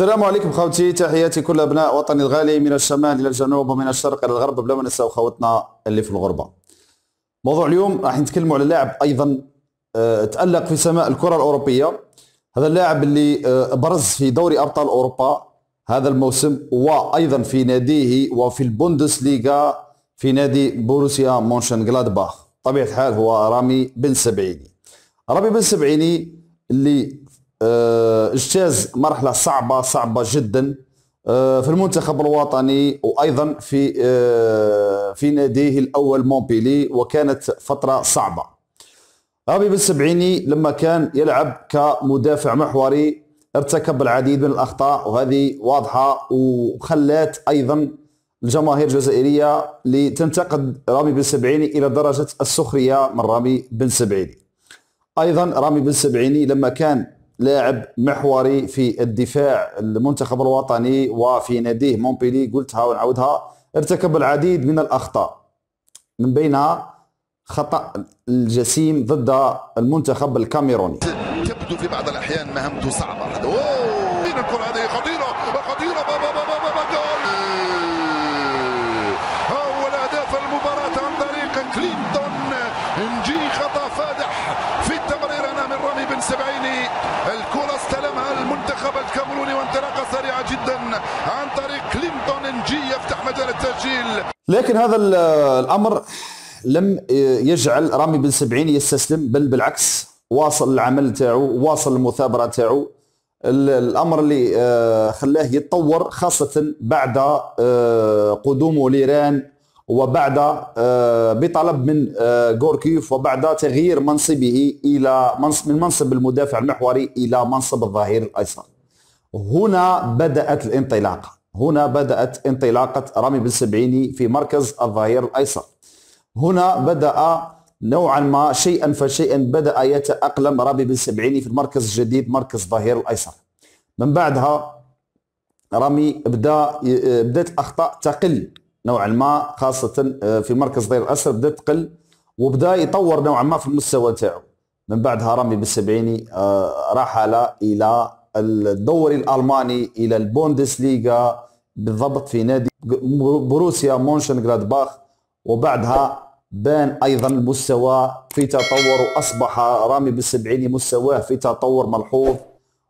السلام عليكم خوتي تحياتي كل ابناء وطني الغالي من الشمال الى الجنوب ومن الشرق الى الغرب بلا ما ننساو خوتنا اللي في الغربه موضوع اليوم راح نتكلموا على لاعب ايضا آه، تالق في سماء الكره الاوروبيه هذا اللاعب اللي آه، برز في دوري ابطال اوروبا هذا الموسم وايضا في ناديه وفي البوندسليغا في نادي بوروسيا مونشن جلادباخ طبيعه الحال هو رامي بن سبعيني رامي بن سبعيني اللي اجتاز آه، مرحله صعبه صعبه جدا آه، في المنتخب الوطني وايضا في آه، في ناديه الاول مونبيلي وكانت فتره صعبه بن سبعيني لما كان يلعب كمدافع محوري ارتكب العديد من الاخطاء وهذه واضحه وخلات ايضا الجماهير الجزائريه لتنتقد رامي بن سبعيني الى درجه السخريه من رامي بن سبعيني ايضا رامي بن سبعيني لما كان لاعب محوري في الدفاع المنتخب الوطني وفي ناديه مونبيلي قلتها ونعاودها ارتكب العديد من الاخطاء من بينها خطا الجسيم ضد المنتخب الكاميروني تبدو في بعض الاحيان مهمته صعبه الكره هذه خطيره خطيره بابا بابا بابا جول المباراه عن طريق كلينتون السبعيني الكرة استلمها المنتخب الكاميروني وانطلاقة سريعة جدا عن طريق كلينتون نجي يفتح مجال التسجيل لكن هذا الأمر لم يجعل رامي بن سبعين يستسلم بل بالعكس واصل العمل تاعو واصل المثابرة تاعو الامر اللي آه، خلاه يتطور خاصه بعد آه، قدومه لايران وبعد آه، بطلب من آه، غوركيوف وبعد تغيير منصبه الى منصب من منصب المدافع المحوري الى منصب الظهير الايسر هنا بدات الانطلاقه هنا بدات انطلاقه رامي بن سبعيني في مركز الظهير الايسر هنا بدا نوعا ما شيئا فشيئا بدا يتاقلم رامي بن سبعيني في المركز الجديد مركز الظهير الايسر من بعدها رامي بدا آه، بدات الاخطاء تقل نوعا ما خاصة آه، في مركز ضير الأسر بدأت تقل وبدأ يطور نوعا ما في المستوى تاعو من بعدها رامي بالسبعيني آه، رحل إلى الدوري الألماني إلى البوندسليغا بالضبط في نادي بروسيا مونشن جرادباخ وبعدها بان ايضا المستوى في تطور واصبح رامي بالسبعيني مستواه في تطور ملحوظ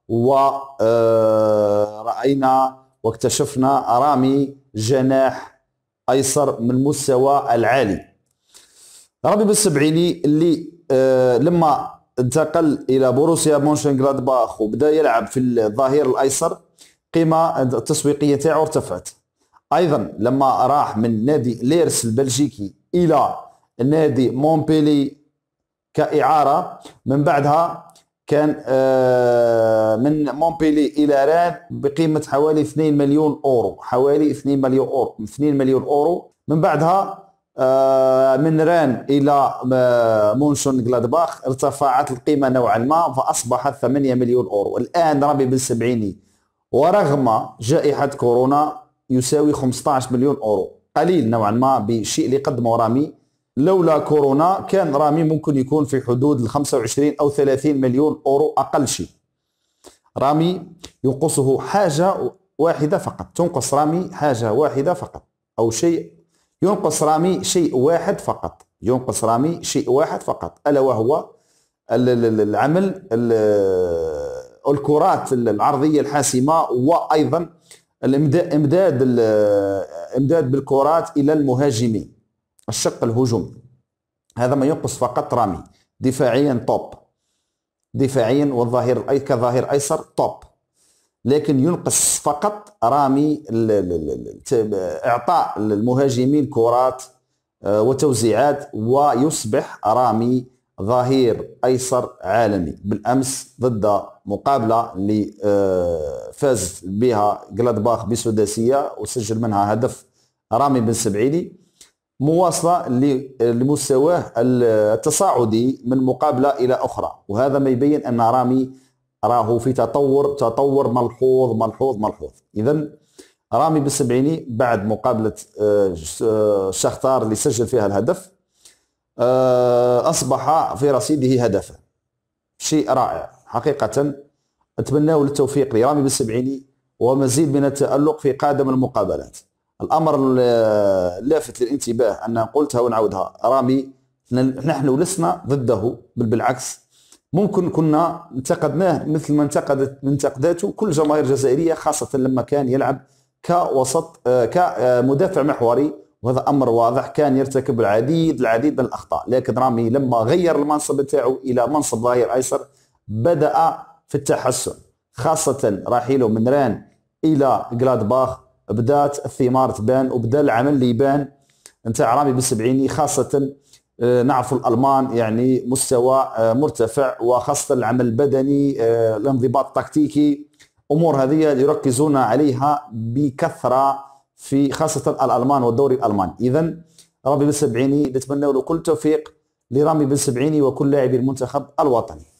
وراينا آه، واكتشفنا رامي جناح ايسر من المستوى العالي ربي بالسبعيني اللي آه لما انتقل الى بوروسيا جلادباخ وبدا يلعب في الظهير الايسر القيمه التسويقيه تاعو ارتفعت ايضا لما راح من نادي ليرس البلجيكي الى نادي مونبيلي كاعاره من بعدها كان آه، من مونبيلي الى ران بقيمه حوالي 2 مليون اورو حوالي 2 مليون اورو 2 مليون اورو من بعدها آه، من ران الى آه، مونشون جلادباخ ارتفعت القيمه نوعا ما فاصبحت 8 مليون اورو الان رامي بن سبعيني ورغم جائحه كورونا يساوي 15 مليون اورو قليل نوعا ما بشيء اللي قدمه رامي لولا كورونا كان رامي ممكن يكون في حدود ال 25 او 30 مليون اورو اقل شيء رامي ينقصه حاجه واحده فقط تنقص رامي حاجه واحده فقط او شيء ينقص رامي شيء واحد فقط ينقص رامي شيء واحد فقط الا وهو العمل الكرات العرضيه الحاسمه وايضا الامداد امداد بالكرات الى المهاجمين الشق الهجومي هذا ما ينقص فقط رامي دفاعيا توب دفاعيا والظهير كظهير ايسر توب لكن ينقص فقط رامي اعطاء المهاجمين كرات آه، وتوزيعات ويصبح رامي ظهير ايسر عالمي بالامس ضد مقابله اللي آه، فاز بها جلادباخ بسداسيه وسجل منها هدف رامي بن سبعيلي مواصلة لمستواه التصاعدي من مقابلة إلى أخرى وهذا ما يبين أن رامي راهو في تطور تطور ملحوظ ملحوظ ملحوظ إذا رامي بالسبعيني بعد مقابلة آه، شختار اللي سجل فيها الهدف آه، أصبح في رصيده هدفا شيء رائع حقيقة أتمناه للتوفيق لرامي بالسبعيني ومزيد من التألق في قادم المقابلات الامر اللافت للانتباه ان قلتها ونعاودها رامي نحن لسنا ضده بل بالعكس ممكن كنا انتقدناه مثل ما انتقدت انتقداته كل جماهير جزائريه خاصه لما كان يلعب كوسط آه، كمدافع آه، محوري وهذا امر واضح كان يرتكب العديد العديد من الاخطاء لكن رامي لما غير المنصب تاعو الى منصب ظهير ايسر بدا في التحسن خاصه رحيله من ران الى جلادباخ بدات الثمار تبان وبدا العمل اللي يبان نتاع رامي بن سبعيني خاصه آه، نعرف الالمان يعني مستوى آه، مرتفع وخاصه العمل البدني آه، الانضباط التكتيكي امور هذه يركزون عليها بكثره في خاصه الالمان والدوري الالماني اذا رامي بن سبعيني نتمنى له كل توفيق لرامي بن سبعيني وكل لاعبي المنتخب الوطني